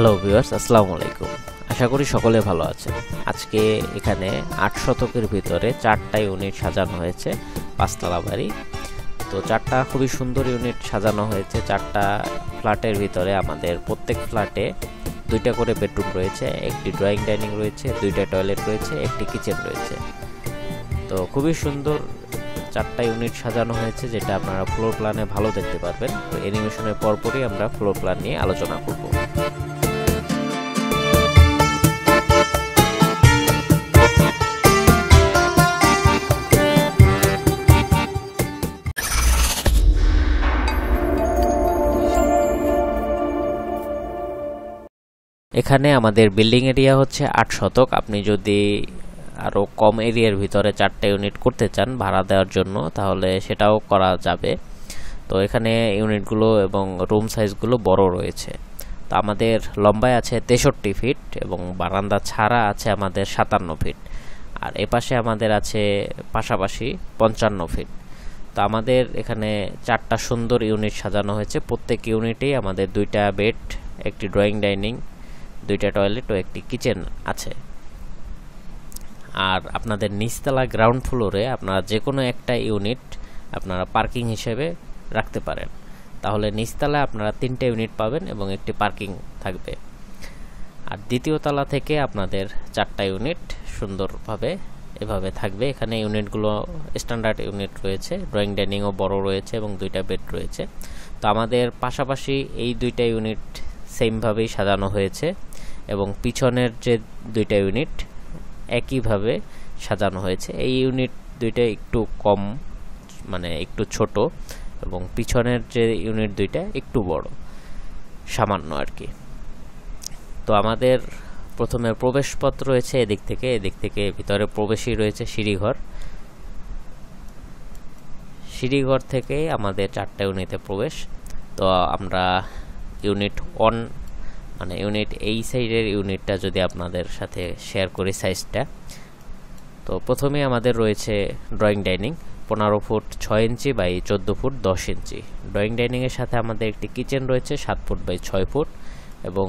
hello viewers আসসালামু আলাইকুম আশা করি সকলে ভালো আছেন আজকে এখানে আট শতকের ভিতরে চারটা ইউনিট সাজানো হয়েছে পাঁচতলা বাড়ি তো চারটা খুবই সুন্দর ইউনিট সাজানো হয়েছে চারটা ফ্ল্যাটের ভিতরে আমাদের প্রত্যেক ফ্ল্যাটে দুইটা করে বেডরুম রয়েছে একটি ড্রয়িং ডাইনিং রয়েছে দুইটা টয়লেট রয়েছে একটি কিচেন রয়েছে তো খুবই সুন্দর চারটা ইউনিট সাজানো হয়েছে যেটা আপনারা ফ্লোর প্ল্যানে ভালো দেখতে পারবেন তো এনিমেশনের পরপরই আমরা ফ্লোর প্ল্যান নিয়ে আলোচনা করবো এখানে আমাদের বিল্ডিং এরিয়া হচ্ছে আট শতক আপনি যদি আরও কম এরিয়ার ভিতরে চারটে ইউনিট করতে চান ভাড়া দেওয়ার জন্য তাহলে সেটাও করা যাবে তো এখানে ইউনিটগুলো এবং রুম সাইজগুলো বড় রয়েছে তো আমাদের লম্বায় আছে তেষট্টি ফিট এবং বারান্দা ছাড়া আছে আমাদের সাতান্ন ফিট আর এপাশে আমাদের আছে পাশাপাশি পঞ্চান্ন ফিট তো আমাদের এখানে চারটা সুন্দর ইউনিট সাজানো হয়েছে প্রত্যেক ইউনিটেই আমাদের দুইটা বেড একটি ড্রয়িং ডাইনিং দুইটা টয়লেট ও একটি কিচেন আছে আর আপনাদের নিচতলা গ্রাউন্ড ফ্লোরে আপনারা যে কোনো একটা ইউনিট আপনারা পার্কিং হিসেবে রাখতে পারেন তাহলে নিচতলায় আপনারা তিনটে ইউনিট পাবেন এবং একটি পার্কিং থাকবে আর দ্বিতীয় তলা থেকে আপনাদের চারটা ইউনিট সুন্দরভাবে এভাবে থাকবে এখানে ইউনিটগুলো স্ট্যান্ডার্ড ইউনিট রয়েছে ড্রয়িং ডাইনিংও বড় রয়েছে এবং দুইটা বেড রয়েছে তো আমাদের পাশাপাশি এই দুইটা ইউনিট সেমভাবেই সাজানো হয়েছে এবং পিছনের যে দুইটা ইউনিট একইভাবে সাজানো হয়েছে এই ইউনিট দুইটা একটু কম মানে একটু ছোট এবং পিছনের যে ইউনিট দুইটা একটু বড় সামান্য আর কি তো আমাদের প্রথমে প্রবেশপথ রয়েছে এদিক থেকে এদিক থেকে ভিতরে প্রবেশই রয়েছে সিঁড়িঘর সিঁড়িঘর থেকে আমাদের চারটা ইউনিটে প্রবেশ তো আমরা ইউনিট ওয়ান মানে ইউনিট এই সাইডের ইউনিটটা যদি আপনাদের সাথে শেয়ার করি সাইজটা তো প্রথমে আমাদের রয়েছে ড্রয়িং ডাইনিং পনেরো ফুট ছয় ইঞ্চি বাই চোদ্দ ফুট দশ ইঞ্চি ড্রয়িং ডাইনিংয়ের সাথে আমাদের একটি কিচেন রয়েছে সাত ফুট বাই ছয় ফুট এবং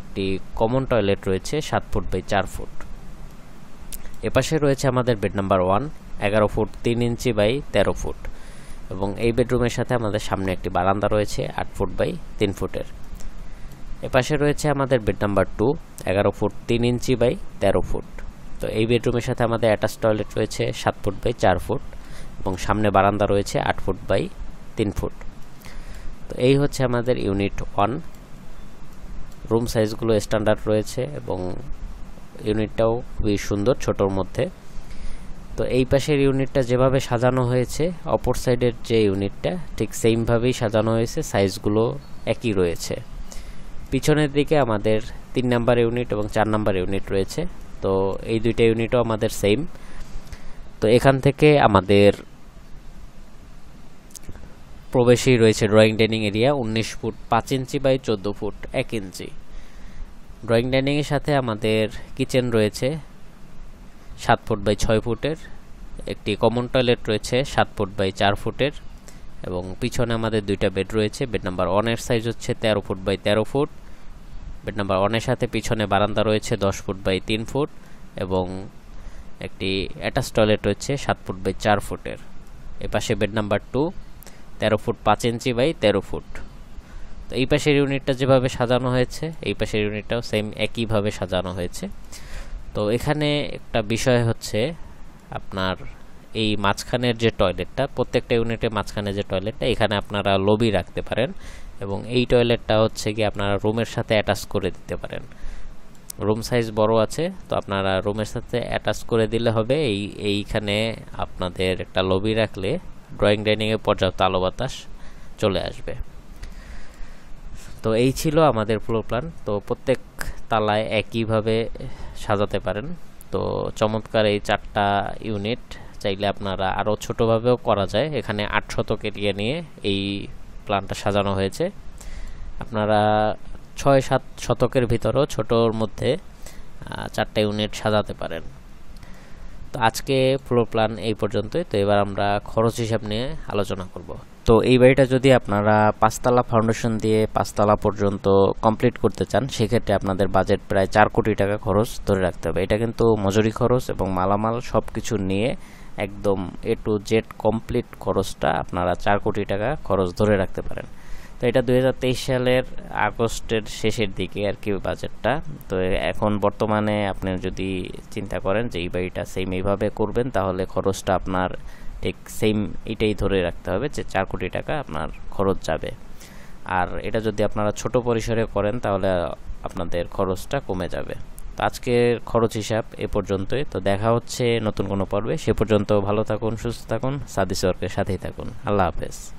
একটি কমন টয়লেট রয়েছে সাত ফুট বাই চার ফুট এপাশে রয়েছে আমাদের বেড নাম্বার ওয়ান এগারো ফুট তিন ইঞ্চি বাই তেরো ফুট এবং এই বেডরুমের সাথে আমাদের সামনে একটি বারান্দা রয়েছে আট ফুট বাই তিন ফুটের এপাশে রয়েছে আমাদের বেড নাম্বার টু এগারো ফুট তিন ইঞ্চি বাই তেরো ফুট তো এই বেডরুমের সাথে আমাদের অ্যাটাচ টয়লেট রয়েছে সাত ফুট বাই চার ফুট এবং সামনে বারান্দা রয়েছে আট ফুট বাই তিন ফুট তো এই হচ্ছে আমাদের ইউনিট ওয়ান রুম সাইজগুলো স্ট্যান্ডার্ড রয়েছে এবং ইউনিটটাও খুবই সুন্দর ছোটোর মধ্যে তো এই পাশের ইউনিটটা যেভাবে সাজানো হয়েছে অপর সাইডের যে ইউনিটটা ঠিক সেমভাবেই সাজানো হয়েছে সাইজগুলো একই রয়েছে পিছনের দিকে আমাদের তিন নাম্বার ইউনিট এবং চার নাম্বার ইউনিট রয়েছে তো এই দুইটা ইউনিটও আমাদের সেম তো এখান থেকে আমাদের প্রবেশেই রয়েছে ড্রয়িং ডাইনিং এরিয়া উনিশ ফুট পাঁচ ইঞ্চি বাই চোদ্দো ফুট এক ইঞ্চি ড্রয়িং ডাইনিংয়ের সাথে আমাদের কিচেন রয়েছে সাত ফুট বাই ছয় ফুটের একটি কমন টয়লেট রয়েছে সাত ফুট বাই চার ফুটের এবং পিছনে আমাদের দুইটা বেড রয়েছে বেড নাম্বার ওয়ানের সাইজ হচ্ছে তেরো ফুট বাই তেরো ফুট বেড নাম্বার ওয়ানের সাথে পিছনে বারান্দা রয়েছে দশ ফুট বাই তিন ফুট এবং একটি অ্যাটাচ টয়লেট রয়েছে সাত ফুট বাই চার ফুটের এপাশে বেড নাম্বার টু তেরো ফুট পাঁচ ইঞ্চি বাই তেরো ফুট তো এই পাশের ইউনিটটা যেভাবে সাজানো হয়েছে এই পাশের ইউনিটটাও সেম একইভাবে সাজানো হয়েছে তো এখানে একটা বিষয় হচ্ছে আপনার এই মাঝখানের যে টয়লেটটা প্রত্যেকটা ইউনিটের মাঝখানে যে টয়লেটটা এখানে আপনারা লবি রাখতে পারেন এবং এই টয়লেটটা হচ্ছে কি আপনারা রুমের সাথে অ্যাটাচ করে দিতে পারেন রুম সাইজ বড় আছে তো আপনারা রুমের সাথে অ্যাটাচ করে দিলে হবে এই এইখানে আপনাদের একটা লবি রাখলে ড্রয়িং ডাইনিংয়ে পর্যাপ্ত আলো বাতাস চলে আসবে তো এই ছিল আমাদের ফ্লোর প্ল্যান তো প্রত্যেক তালায় একইভাবে সাজাতে পারেন তো চমৎকার এই চারটা ইউনিট চাইলে আপনারা আরও ছোটোভাবেও করা যায় এখানে আট শতক এরিয়া নিয়ে এই প্ল্যানটা সাজানো হয়েছে আপনারা ছয় সাত শতকের ভিতরেও ছোটোর মধ্যে চারটা ইউনিট সাজাতে পারেন তো আজকে ফ্লোর প্ল্যান এই পর্যন্তই তো এবার আমরা খরচ হিসাব নিয়ে আলোচনা করব তো এই বাড়িটা যদি আপনারা পাঁচতলা ফাউন্ডেশন দিয়ে পাঁচতলা পর্যন্ত কমপ্লিট করতে চান সেক্ষেত্রে আপনাদের বাজেট প্রায় চার কোটি টাকা খরচ ধরে রাখতে হবে এটা কিন্তু মজুরি খরচ এবং মালামাল সব কিছু নিয়ে একদম এ টু জেড কমপ্লিট খরচটা আপনারা চার কোটি টাকা খরচ ধরে রাখতে পারেন তো এটা দুই সালের আগস্টের শেষের দিকে আর কি বাজেটটা তো এখন বর্তমানে আপনি যদি চিন্তা করেন যে এই বাড়িটা সেম এইভাবে করবেন তাহলে খরচটা আপনার ঠিক সেম এটাই ধরে রাখতে হবে যে চার কোটি টাকা আপনার খরচ যাবে আর এটা যদি আপনারা ছোট পরিসরে করেন তাহলে আপনাদের খরচটা কমে যাবে তো আজকের খরচ হিসাব এ পর্যন্তই তো দেখা হচ্ছে নতুন কোনো পর্বে সে পর্যন্ত ভালো থাকুন সুস্থ থাকুন সাদিস ওয়ার্কের সাথেই থাকুন আল্লাহ হাফেজ